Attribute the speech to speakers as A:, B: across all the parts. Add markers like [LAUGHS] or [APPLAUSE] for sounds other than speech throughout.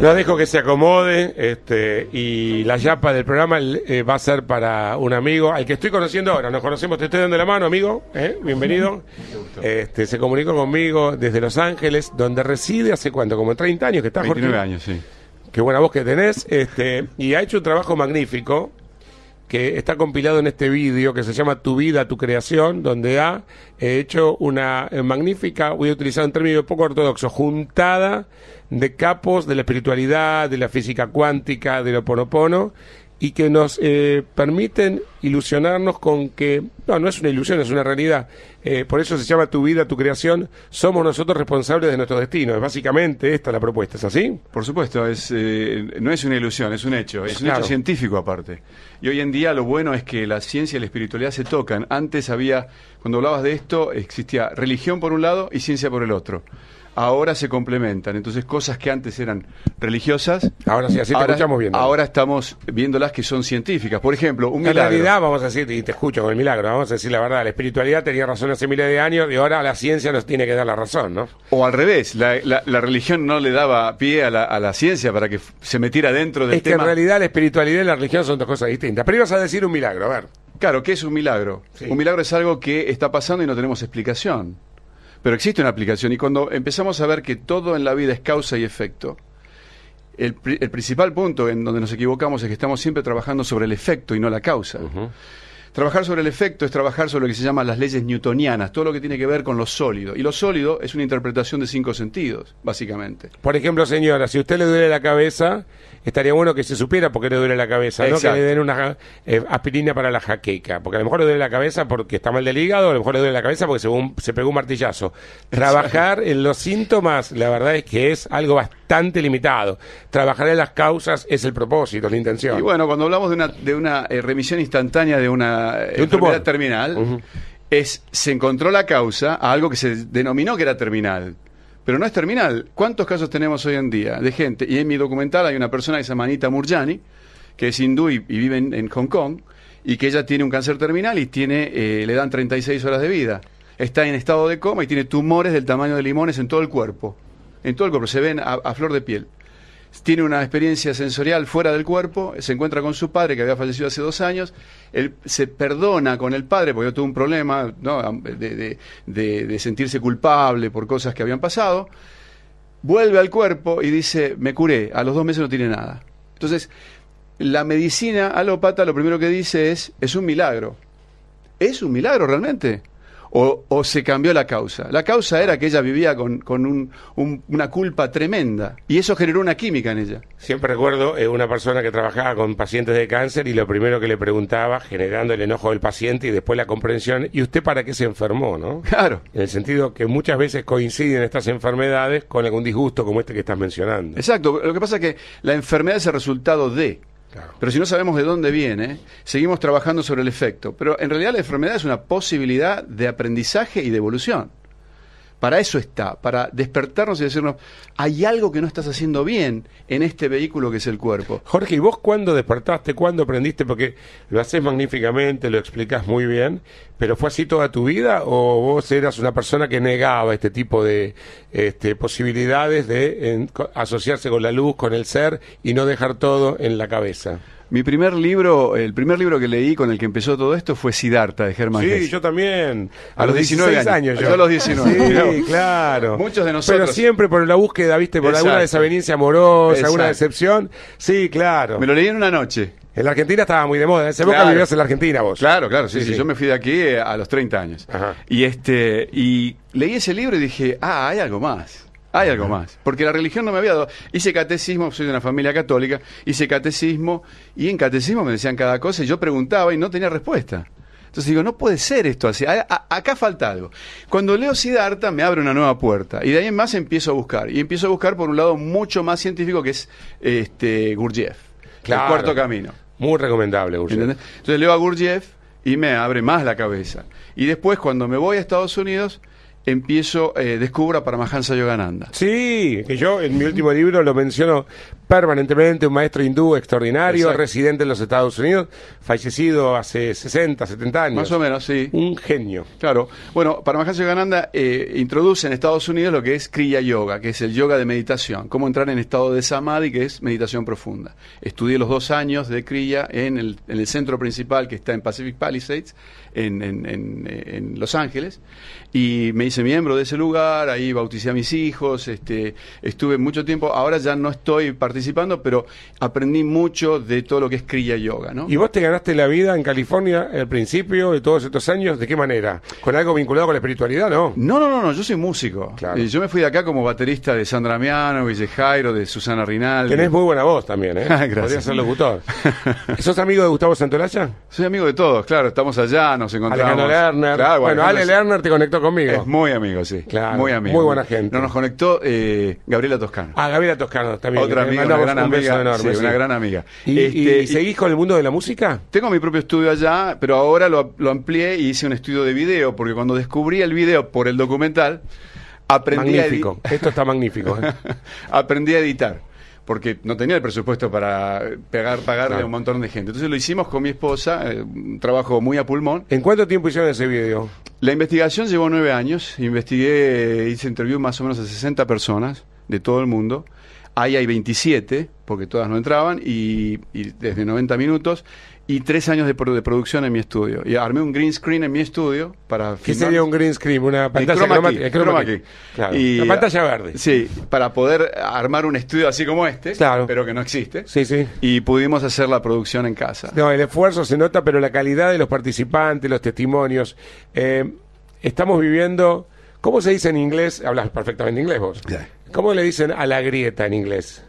A: Lo dejo que se acomode este, y la yapa del programa eh, va a ser para un amigo al que estoy conociendo ahora. Nos conocemos, te estoy dando la mano, amigo. ¿eh? Bienvenido. Este, se comunicó conmigo desde Los Ángeles, donde reside hace cuánto, como 30 años que está 29 años, sí. Qué buena voz que tenés. Este, y ha hecho un trabajo magnífico que está compilado en este vídeo que se llama Tu vida, tu creación, donde ha hecho una magnífica, voy a utilizar un término poco ortodoxo, juntada de capos de la espiritualidad, de la física cuántica, de lo ponopono, y que nos eh, permiten ilusionarnos con que, no, no es una ilusión, es una realidad. Eh, por eso se llama tu vida, tu creación. Somos nosotros responsables de nuestro destino. Es básicamente esta la propuesta, ¿es así? Por
B: supuesto, eh, no es una ilusión, es un hecho, es un hecho científico aparte. Y hoy en día lo bueno es que la ciencia y la espiritualidad se tocan. Antes había, cuando hablabas de esto, existía religión por un lado y ciencia por el otro ahora se complementan. Entonces, cosas que antes eran religiosas. Ahora sí, así te escuchamos viendo. Ahora estamos viéndolas que son científicas. Por ejemplo, un milagro. En realidad,
A: vamos a decir, y te escucho con el milagro, vamos a decir la verdad, la espiritualidad tenía razón hace miles de años y ahora
B: la ciencia nos tiene que dar la razón, ¿no? O al revés, la, religión no le daba pie a la, ciencia para que se metiera dentro del tema. Es que en realidad la espiritualidad y la religión son dos cosas distintas. Pero ibas a decir un milagro, a ver. Claro, ¿qué es un milagro? Un milagro es algo que está pasando y no tenemos explicación. Pero existe una aplicación y cuando empezamos a ver que todo en la vida es causa y efecto, el, principal punto en donde nos equivocamos es que estamos siempre trabajando sobre el efecto y no la causa. Trabajar sobre el efecto es trabajar sobre lo que se llaman las leyes newtonianas, todo lo que tiene que ver con lo sólido. Y lo sólido es una interpretación de cinco sentidos, básicamente. Por ejemplo, señora, si a usted
A: le duele la cabeza, estaría bueno que se supiera por qué le duele la cabeza, no que le den una eh, aspirina para la jaqueca, porque a lo mejor le duele la cabeza porque está mal del hígado, a lo mejor le duele la cabeza porque se, se pegó un martillazo. Trabajar en los síntomas, la verdad es que es algo bastante limitado. Trabajar en las causas es el propósito, la intención.
B: Y bueno, cuando hablamos de una, eh, remisión instantánea de una eh, terminal, es se encontró la causa a algo que se denominó que era terminal. Pero no es terminal. ¿Cuántos casos tenemos hoy en día de gente? Y en mi documental hay una persona que se llama Anita Murjani, que es hindú y, vive en, Hong Kong, y que ella tiene un cáncer terminal y tiene, eh, le dan 36 horas de vida. Está en estado de coma y tiene tumores del tamaño de limones en todo el cuerpo. En todo el cuerpo, se ven a flor de piel tiene una experiencia sensorial fuera del cuerpo, se encuentra con su padre que había fallecido hace dos años, él se perdona con el padre, porque tuvo un problema de, de sentirse culpable por cosas que habían pasado, vuelve al cuerpo y dice, me curé, a los dos meses no tiene nada. Entonces, la medicina alópata lo primero que dice es, es un milagro. Es un milagro realmente o, se cambió la causa. La causa era que ella vivía con, una culpa tremenda y eso generó una química en ella.
A: Siempre recuerdo eh, una persona que trabajaba con pacientes de cáncer y lo primero que le preguntaba, generando el enojo del paciente y después la comprensión, ¿y usted para qué se enfermó? ¿no? [LAUGHS] Claro. En el sentido que muchas veces coinciden estas enfermedades con algún disgusto como este que estás mencionando. Exacto.
B: Lo que pasa es que la enfermedad es el resultado de pero si no sabemos de dónde viene, seguimos trabajando sobre el efecto. Pero en realidad la enfermedad es una posibilidad de aprendizaje y de evolución. Para eso está, para despertarnos y decirnos, hay algo que no estás haciendo bien en este vehículo que es el cuerpo. Jorge, ¿y vos cuándo despertaste? ¿Cuándo aprendiste? Porque lo haces
A: magníficamente, lo explicas muy bien, pero ¿fue así toda tu vida o vos eras una persona que negaba este tipo de este, posibilidades de asociarse con la
B: luz, con el ser y no dejar todo en la cabeza? Mi primer libro, el primer libro que leí con el que empezó todo esto fue Siddhartha de Germán Sí, yo
A: también.
B: A, los 19 años. yo. a los 19. Sí, claro. Muchos de nosotros. Pero
A: siempre por la búsqueda, viste, por alguna desaveniencia amorosa, alguna decepción. Sí, claro. Me lo leí en una noche. En la Argentina estaba muy de moda, en esa época vivías en la
B: Argentina vos. Claro, claro, sí, sí, Yo me fui de aquí eh, a los 30 años. Y este y leí ese libro y dije, ah, hay algo más. Hay algo más, porque la religión no me había dado. Hice catecismo, soy de una familia católica, hice catecismo y en catecismo me decían cada cosa y yo preguntaba y no tenía respuesta. Entonces digo, no puede ser esto así, acá falta algo. Cuando leo Siddhartha me abre una nueva puerta y de ahí en más empiezo a buscar. Y empiezo a buscar por un lado mucho más científico que es este, Gurdjieff, el cuarto camino. Muy recomendable, Gurdjieff. Entonces leo a Gurdjieff y me abre más la cabeza. Y después cuando me voy a Estados Unidos empiezo, eh, para a Paramahansa Yogananda. Sí, que yo en mi último libro lo menciono,
A: permanentemente, un maestro hindú extraordinario, residente en los Estados Unidos, fallecido
B: hace 60, 70 años. Más o menos, sí. Un genio. Claro. Bueno, Paramahansa Yogananda eh, introduce en Estados Unidos lo que es Kriya Yoga, que es el yoga de meditación, cómo entrar en estado de samadhi, que es meditación profunda. Estudié los dos años de Kriya en el, centro principal que está en Pacific Palisades, en, Los Ángeles, y me hice miembro de ese lugar, ahí bauticé a mis hijos, este, estuve mucho tiempo, ahora ya no estoy participando participando, pero aprendí mucho de todo lo que es Kriya Yoga, ¿no?
A: ¿Y vos te ganaste la vida en
B: California al principio de todos estos años? ¿De qué manera? ¿Con algo vinculado con la espiritualidad, no? No, no, no, no yo soy músico. Claro. yo me fui de acá como baterista de Sandra Miano, de Jairo, de Susana Rinaldi. Tenés muy buena voz también, ¿eh? [LAUGHS] Gracias. Podrías ser locutor. [LAUGHS] ¿Sos amigo de Gustavo Santolaya? Soy amigo de todos, claro, estamos allá, nos encontramos. Alejandro Lerner. bueno, Ale Lerner te conectó conmigo. Es muy amigo, sí. Claro. Muy amigo. Muy buena gente. No, nos conectó eh, Gabriela Toscano. Ah, Gabriela Toscano también. Otra eh, una, gran amiga. Este, ¿Y, seguís con el mundo de la música? Tengo mi propio estudio allá, pero ahora lo, amplié y hice un estudio de video, porque cuando descubrí el video por el documental, aprendí A Esto
A: está magnífico. ¿eh?
B: [LAUGHS] aprendí a editar porque no tenía el presupuesto para pegar, pagarle a un montón de gente. Entonces lo hicimos con mi esposa, eh, un trabajo muy a pulmón. ¿En cuánto tiempo hicieron ese video? La investigación llevó nueve años. Investigué, hice interview más o menos a 60 personas de todo el mundo. Ahí hay 27, porque todas no entraban, y, desde 90 minutos, y tres años de, producción en mi estudio. Y armé un green screen en mi estudio para ¿Qué sería un green screen? Una pantalla verde. Claro. pantalla verde. Sí, para poder armar un estudio así como este, claro. pero que no existe. Sí, sí. Y pudimos hacer la producción en casa.
A: No, el esfuerzo se nota, pero la calidad de los participantes, los testimonios. Eh, estamos viviendo... ¿Cómo se dice en inglés? Hablas perfectamente inglés vos. ¿Cómo le dicen a la grieta en inglés?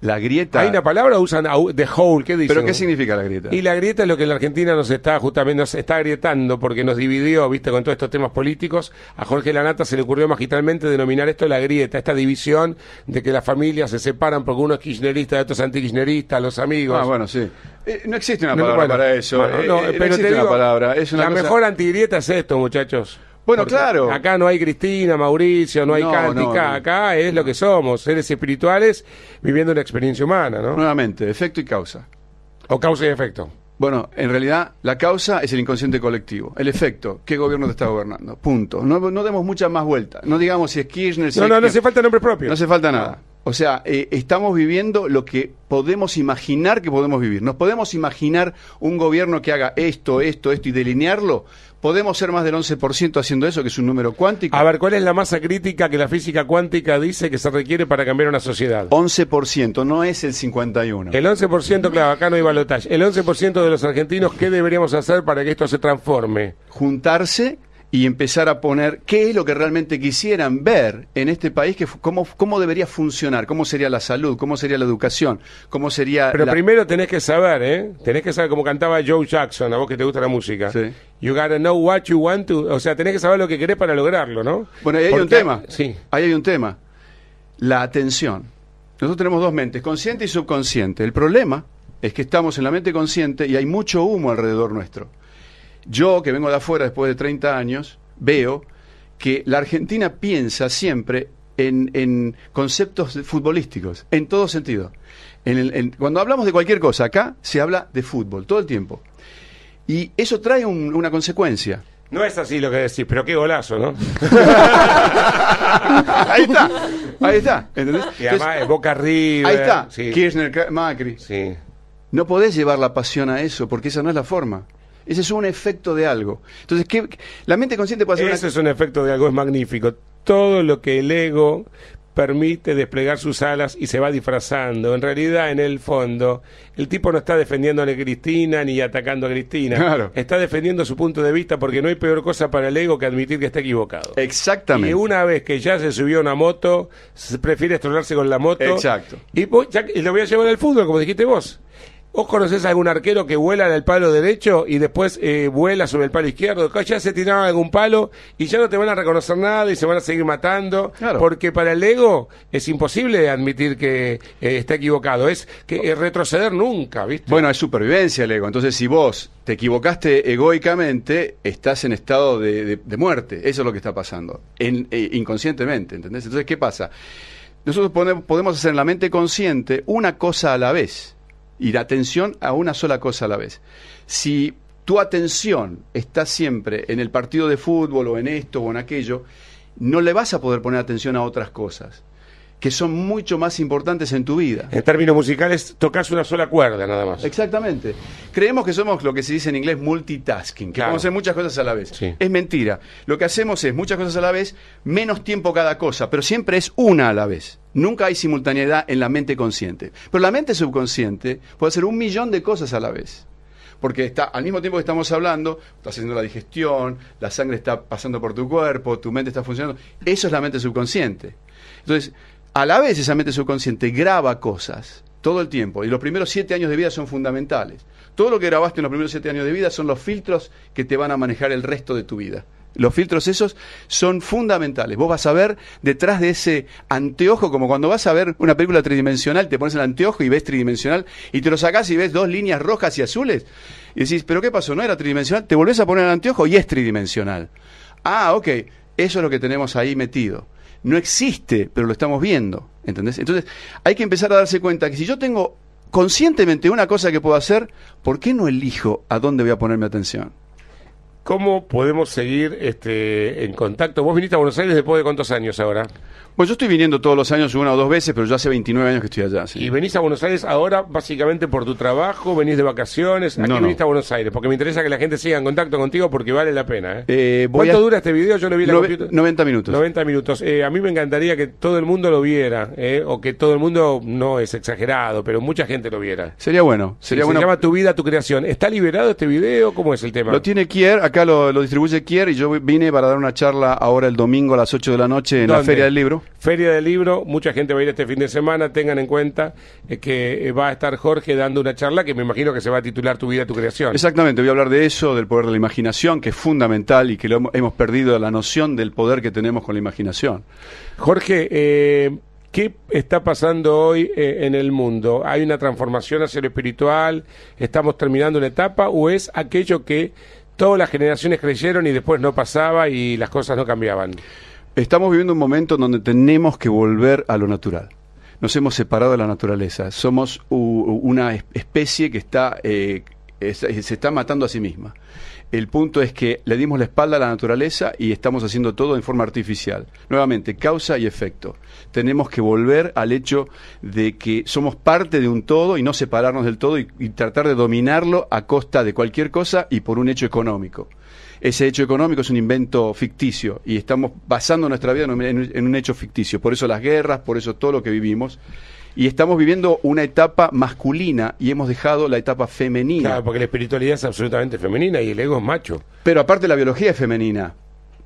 A: La grieta. ¿Hay una palabra usan the hole? ¿Qué dicen? ¿Pero qué
B: significa la grieta? Y
A: la grieta es lo que en la Argentina nos está justamente nos está agrietando porque nos dividió, viste, con todos estos temas políticos. A Jorge Lanata se le ocurrió magistralmente denominar esto la grieta, esta división de que las familias se separan porque uno es kirchnerista, otro es kirchnerista, los amigos. Ah, bueno, sí.
B: Eh, no existe una palabra para eso. Eh, no, eh, existe una palabra. Es una la mejor
A: antigrieta es esto, muchachos. Bueno, claro. Acá no hay Cristina, Mauricio, no hay Cántica, acá es lo que somos, seres espirituales viviendo
B: una experiencia humana, ¿no? Nuevamente, efecto y causa. O causa y efecto. Bueno, en realidad la causa es el inconsciente colectivo. El efecto, ¿qué gobierno te está gobernando? Punto. No, demos muchas más vueltas. No digamos si es Kirchner, si No, es no, no, no hace
A: falta nombre propio. No hace
B: falta nada. O sea, eh, estamos viviendo lo que podemos imaginar que podemos vivir. Nos podemos imaginar un gobierno que haga esto, esto, esto y delinearlo. ¿Podemos ser más del 11% haciendo eso, que es un número cuántico? A ver, ¿cuál es la masa crítica que la física cuántica dice que se requiere para cambiar una sociedad? 11%, no es el 51%.
A: El 11%, claro, acá no hay balotaje. El 11% de los argentinos, ¿qué
B: deberíamos hacer para que esto se transforme? Juntarse y empezar a poner qué es lo que realmente quisieran ver en este país, que cómo, cómo debería funcionar, cómo sería la salud, cómo sería la educación, cómo sería... Pero primero tenés que saber, ¿eh? Tenés que saber, como cantaba Joe Jackson,
A: a vos que te gusta la música. You gotta know what you want to... O sea, tenés que saber lo que querés para lograrlo, ¿no?
B: Bueno, ahí hay un tema. Sí. Ahí hay un tema. La atención. Nosotros tenemos dos mentes, consciente y subconsciente. El problema es que estamos en la mente consciente y hay mucho humo alrededor nuestro. Yo, que vengo de afuera después de 30 años, veo que la Argentina piensa siempre en, conceptos futbolísticos, en todo sentido. En cuando hablamos de cualquier cosa, acá se habla de fútbol todo el tiempo. Y eso trae una consecuencia.
A: No es así lo que decís, pero qué golazo, ¿no? [LAUGHS] ahí está,
B: ahí está. además Boca arriba. Ahí está, Kirchner, Macri. No podés llevar la pasión a eso, porque esa no es la forma. Ese es un efecto de algo. Entonces, ¿qué, la mente consciente puede hacer ese es un efecto de algo, es
A: magnífico. Todo lo que el ego permite desplegar sus alas y se va disfrazando. En realidad, en el fondo, el tipo no está defendiendo a Cristina ni atacando a Cristina. Está defendiendo su punto de vista porque no hay peor cosa para el ego que admitir que está equivocado. Exactamente. Y una vez que ya se subió a una moto, prefiere estrolarse con la moto. Exacto. Y, y lo voy a llevar al fútbol, como dijiste vos. ¿Vos conocés a algún arquero que vuela del palo derecho y después eh, vuela sobre el palo izquierdo? Ya se tiraron algún palo y ya no te van a reconocer nada y se van a seguir matando. Porque para el ego es imposible admitir que eh, está
B: equivocado. Es que eh, retroceder nunca, ¿viste? Bueno, es supervivencia el ego. Entonces, si vos te equivocaste egoicamente, estás en estado de, muerte. Eso es lo que está pasando. En, inconscientemente, ¿entendés? Entonces, ¿qué pasa? Nosotros podemos hacer en la mente consciente una cosa a la vez y la atención a una sola cosa a la vez. Si tu atención está siempre en el partido de fútbol o en esto o en aquello, no le vas a poder poner atención a otras cosas que son mucho más importantes en tu vida. En términos musicales, tocas una sola cuerda nada más. Exactamente. Creemos que somos lo que se dice en inglés multitasking, que podemos hacer muchas cosas a la vez. Es mentira. Lo que hacemos es muchas cosas a la vez, menos tiempo cada cosa, pero siempre es una a la vez. Nunca hay simultaneidad en la mente consciente. Pero la mente subconsciente puede hacer un millón de cosas a la vez. Porque está, al mismo tiempo que estamos hablando, estás haciendo la digestión, la sangre está pasando por tu cuerpo, tu mente está funcionando. Eso es la mente subconsciente. Entonces, a la vez esa mente subconsciente graba cosas todo el tiempo. Y los primeros siete años de vida son fundamentales. Todo lo que grabaste en los primeros siete años de vida son los filtros que te van a manejar el resto de tu vida. Los filtros esos son fundamentales. Vos vas a ver detrás de ese anteojo, como cuando vas a ver una película tridimensional, te pones el anteojo y ves tridimensional y te lo sacás y ves dos líneas rojas y azules. Y decís, ¿pero qué pasó? ¿No era tridimensional? Te volvés a poner el anteojo y es tridimensional. Ah, ok, eso es lo que tenemos ahí metido. No existe, pero lo estamos viendo. ¿Entendés? Entonces, hay que empezar a darse cuenta que si yo tengo conscientemente una cosa que puedo hacer, ¿por qué no elijo a dónde voy a poner mi atención? ¿Cómo podemos seguir este, en contacto? Vos viniste a Buenos Aires después de cuántos años ahora? Pues yo estoy viniendo todos los años una o dos veces, pero yo hace 29 años que estoy allá. ¿Y
A: venís a Buenos Aires ahora básicamente por tu trabajo? ¿Venís de vacaciones? Aquí viniste a Buenos Aires? Porque me interesa que la gente siga en contacto contigo porque vale la pena. ¿eh?
B: Eh, cuánto dura este video? Yo lo vi en 90 minutos.
A: 90 minutos. Eh, a mí me encantaría que todo el mundo lo viera, ¿eh? o que todo el mundo, no es exagerado, pero mucha gente lo viera.
B: Sería bueno. Sería bueno. Se
A: llama Tu vida, tu creación. ¿Está liberado este video? ¿Cómo es el tema? Lo
B: tiene Kier acá lo, distribuye Kier y yo vine para dar una charla ahora el domingo a las 8 de la noche en la Feria del Libro.
A: Feria del Libro, mucha gente va a ir este fin de semana, tengan en cuenta eh, que eh, va a estar Jorge dando una charla que me imagino que se va a titular Tu vida, tu creación.
B: Exactamente, voy a hablar de eso, del poder de la imaginación, que es fundamental y que hemos perdido la noción del poder que tenemos con la imaginación. Jorge, eh, ¿Qué está pasando hoy en el
A: mundo? ¿Hay una transformación hacia lo espiritual? ¿Estamos terminando una etapa? ¿O es aquello que todas las generaciones creyeron y después no pasaba y las cosas no cambiaban.
B: Estamos viviendo un momento donde tenemos que volver a lo natural. Nos hemos separado de la naturaleza. Somos una especie que está eh, eh, se está matando a sí misma. El punto es que le dimos la espalda a la naturaleza y estamos haciendo todo en forma artificial. Nuevamente, causa y efecto. Tenemos que volver al hecho de que somos parte de un todo y no separarnos del todo y, tratar de dominarlo a costa de cualquier cosa y por un hecho económico. Ese hecho económico es un invento ficticio y estamos basando nuestra vida en un hecho ficticio. Por eso las guerras, por eso todo lo que vivimos y estamos viviendo una etapa masculina y hemos dejado la etapa femenina. Claro, porque la espiritualidad es absolutamente femenina y el ego es macho. Pero aparte la biología es femenina,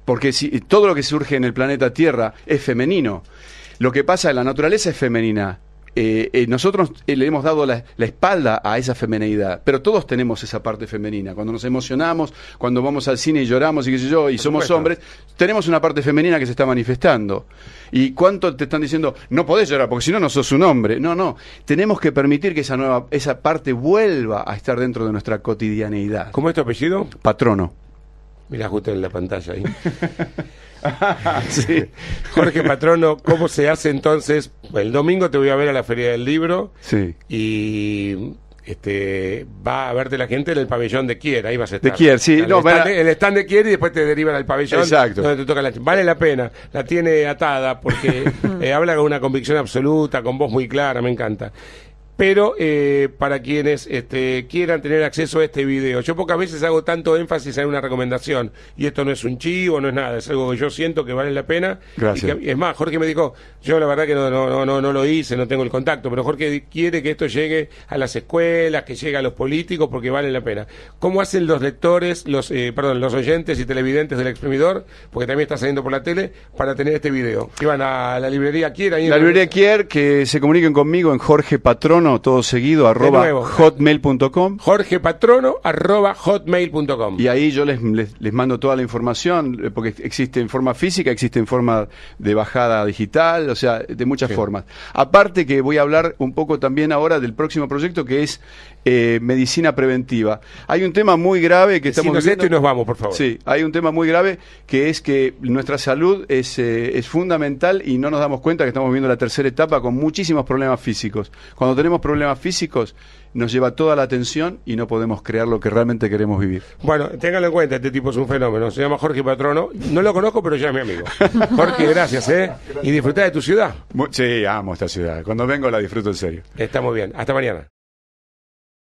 B: porque si, todo lo que surge en el planeta Tierra es femenino. Lo que pasa en la naturaleza es femenina. Eh, eh, nosotros eh, le hemos dado la, espalda a esa femineidad, pero todos tenemos esa parte femenina. Cuando nos emocionamos, cuando vamos al cine y lloramos y yo, y somos hombres, tenemos una parte femenina que se está manifestando. ¿Y cuánto te están diciendo, no podés llorar porque si no, no sos un hombre? No, no. Tenemos que permitir que esa, esa parte vuelva a estar dentro de nuestra cotidianeidad. ¿Cómo es tu apellido? Patrono. Mira, justo en la pantalla ahí.
A: [LAUGHS] [LAUGHS] Jorge Patrono, ¿cómo se hace entonces? El domingo te voy a ver a la Feria del Libro. Y este, va a verte la gente en el pabellón de Kier, ahí vas a estar. De Kier, sí. el, stand, de Kier y después te derivan al pabellón Exacto. donde te toca la... Vale la pena, la tiene atada porque [LAUGHS] eh, habla con una convicción absoluta, con voz muy clara, me encanta pero eh, para quienes este, quieran tener acceso a este video. Yo pocas veces hago tanto énfasis en una recomendación, y esto no es un chivo, no es nada, es algo que yo siento que vale la pena. es más, Jorge me dijo, yo la verdad que no, no, no, lo hice, no tengo el contacto, pero Jorge quiere que esto llegue a las escuelas, que llegue a los políticos, porque vale la pena. ¿Cómo hacen los lectores, los, eh, perdón, los oyentes y televidentes del exprimidor, porque también está saliendo por la tele, para tener este video? Que van a la librería Kier. la librería
B: Kier, que se comuniquen conmigo en Jorge Patrón todo seguido, arroba hotmail.com. Jorge Patrono, arroba hotmail.com. Y ahí yo les, mando toda la información, eh, porque existe en forma física, existe en forma de bajada digital, o sea, de muchas formas. Aparte que voy a hablar un poco también ahora del próximo proyecto que es eh, medicina preventiva. Hay un tema muy grave que estamos viendo. y nos vamos, por favor. Sí, hay un tema muy grave que es que nuestra salud es, eh, es fundamental y no nos damos cuenta que estamos viviendo la tercera etapa con muchísimos problemas físicos. Cuando tenemos problemas físicos, nos lleva toda la atención y no podemos crear lo que realmente queremos vivir. Bueno,
A: téngalo en cuenta, este tipo es un fenómeno. Se llama Jorge Patrono. No lo conozco, pero ya es mi amigo. [LAUGHS] Jorge, gracias,
B: ¿eh? Y disfruta de tu ciudad. Sí, amo esta ciudad. Cuando vengo la disfruto en serio.
A: Está muy bien. Hasta mañana.